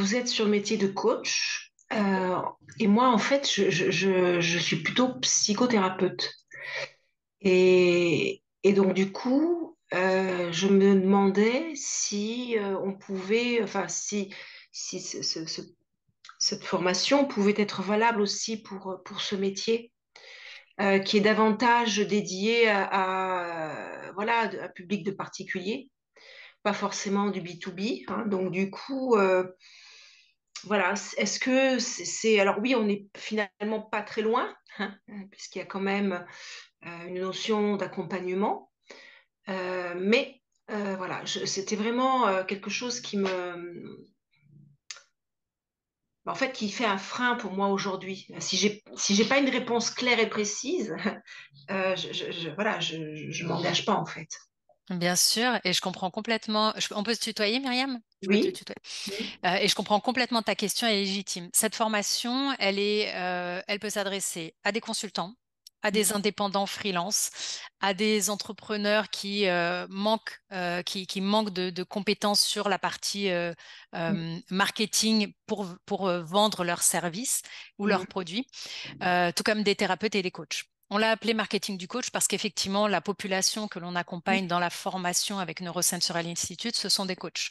vous êtes sur le métier de coach. Euh, et moi, en fait, je, je, je suis plutôt psychothérapeute. Et, et donc, du coup, euh, je me demandais si euh, on pouvait, enfin, si, si ce, ce, cette formation pouvait être valable aussi pour, pour ce métier. qui est davantage dédié à, voilà, à un public de particulier. pas forcément du B2B. Hein. donc, du coup, voilà, est-ce que c'est. Alors oui, on n'est finalement pas très loin, hein, puisqu'il y a quand même euh, une notion d'accompagnement. Euh, mais euh, voilà, c'était vraiment quelque chose qui me. En fait, qui fait un frein pour moi aujourd'hui. Si j'ai si pas une réponse claire et précise, je, ne voilà, m'engage pas en fait. Bien sûr, et je comprends complètement. on peut se tutoyer, Myriam Oui. Euh, et je comprends complètement ta question, elle est légitime. Cette formation, elle, est, euh, elle peut s'adresser à des consultants, à mmh. des indépendants freelance, à des entrepreneurs qui euh, manquent, qui, manquent de, compétences sur la partie mmh. marketing pour, pour vendre leurs services ou leurs mmh. produits, tout comme des thérapeutes et des coachs. On l'a appelé marketing du coach parce qu'effectivement, la population que l'on mmh. accompagne dans la formation avec Neurosensorial Institute, ce sont des coachs.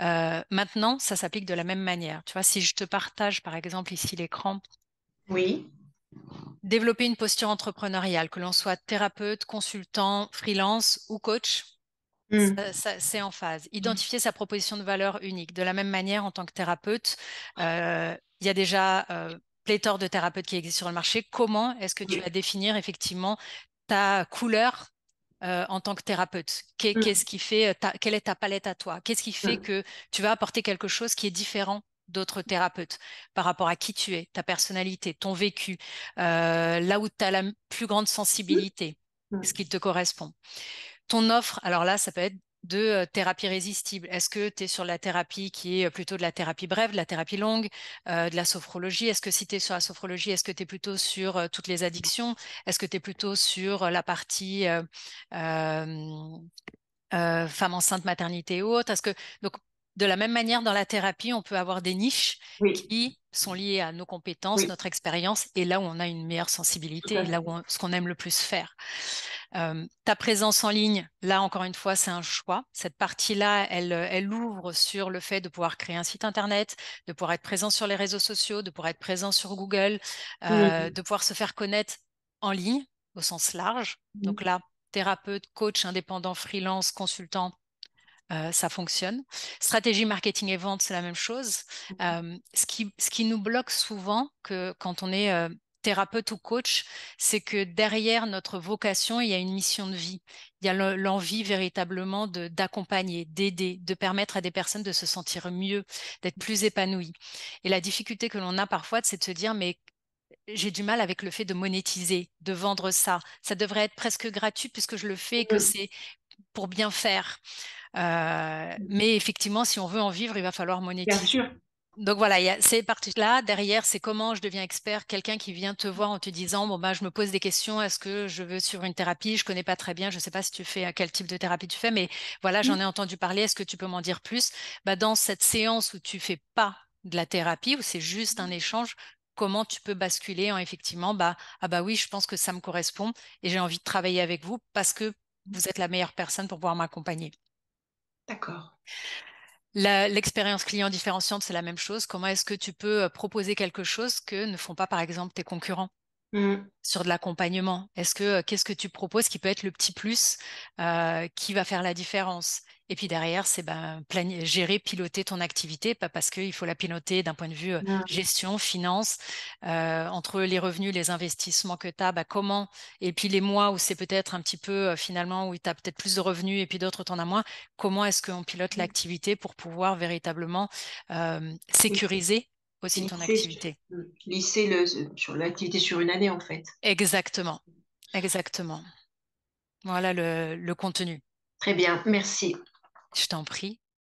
Euh, maintenant, ça s'applique de la même manière. Tu vois, si je te partage par exemple ici l'écran. Oui. Développer une posture entrepreneuriale, que l'on soit thérapeute, consultant, freelance ou coach, mmh. C'est en phase. Mmh. Identifier sa proposition de valeur unique. De la même manière, en tant que thérapeute, euh, il y a déjà euh, de thérapeutes qui existent sur le marché, comment est-ce que tu vas définir effectivement ta couleur euh, en tant que thérapeute mmh. Qu'est-ce qui fait euh, Quelle est ta palette à toi Qu'est-ce qui fait mmh. que tu vas apporter quelque chose qui est différent d'autres thérapeutes par rapport à qui tu es, ta personnalité, ton vécu, euh, là où tu as la plus grande mmh. sensibilité, ce qui te correspond. Ton offre, alors là, ça peut être de thérapie résistible Est-ce que tu es sur la thérapie qui est plutôt de la thérapie brève, de la thérapie longue, de la sophrologie Est-ce que si tu es sur la sophrologie, est-ce que tu es plutôt sur toutes les addictions Est-ce que tu es plutôt sur la partie femme enceinte, maternité ou autre Est-ce que donc de la même manière, dans la thérapie, on peut avoir des niches qui sont liées à nos compétences, notre expérience, et là où on a une meilleure sensibilité, là où ce qu'on aime le plus faire. Euh, ta présence en ligne, là encore une fois, c'est un choix. Cette partie-là, elle, euh, elle ouvre sur le fait de pouvoir créer un site internet, de pouvoir être présent sur les réseaux sociaux, de pouvoir être présent sur Google, euh, de pouvoir se faire connaître en ligne au sens large. Donc mmh. là, thérapeute, coach, indépendant, freelance, consultant, ça fonctionne. Stratégie marketing et vente, c'est la même chose. Mmh. ce, qui, ce, qui, nous bloque souvent, que quand on est thérapeute ou coach, c'est que derrière notre vocation, il y a une mission de vie. Il y a l'envie véritablement d'accompagner, d'aider, de permettre à des personnes de se sentir mieux, d'être plus épanouies. Et la difficulté que l'on a parfois, c'est de se dire, mais j'ai du mal avec le fait de monétiser, de vendre ça. Ça devrait être presque gratuit puisque je le fais et que c'est pour bien faire. Euh, mais effectivement, si on veut en vivre, il va falloir monétiser donc voilà, il y a ces parties-là. Derrière, c'est comment je deviens expert. Quelqu'un qui vient te voir en te disant, bon, ben, je me pose des questions. Est-ce que je veux sur une thérapie Je ne connais pas très bien. Je ne sais pas si tu fais, quel type de thérapie tu fais, mais voilà, j'en mmh. ai entendu parler. Est-ce que tu peux m'en dire plus bah, Dans cette séance où tu ne fais pas de la thérapie, où c'est juste un mmh. échange, comment tu peux basculer en effectivement, bah, ah bah oui, je pense que ça me correspond et j'ai envie de travailler avec vous parce que vous êtes la meilleure personne pour pouvoir m'accompagner. D'accord. L'expérience client différenciante, c'est la même chose. Comment est-ce que tu peux euh, proposer quelque chose que ne font pas, par exemple, tes concurrents Mmh. sur de l'accompagnement Est-ce que euh, qu'est-ce que tu proposes qui peut être le petit plus euh, qui va faire la différence Et puis derrière, c'est ben, gérer, piloter ton activité, pas parce qu'il faut la piloter d'un point de vue euh, mmh. gestion, finance, entre les revenus, les investissements que tu as, bah, comment Et puis les mois où c'est peut-être un petit peu finalement où tu as peut-être plus de revenus et puis d'autres tu en as moins, comment est-ce qu'on pilote mmh. l'activité pour pouvoir véritablement sécuriser aussi de ton activité. Lisser le, sur l'activité sur une année, en fait. Exactement. Exactement. Voilà le, le contenu. Très bien, merci. Je t'en prie.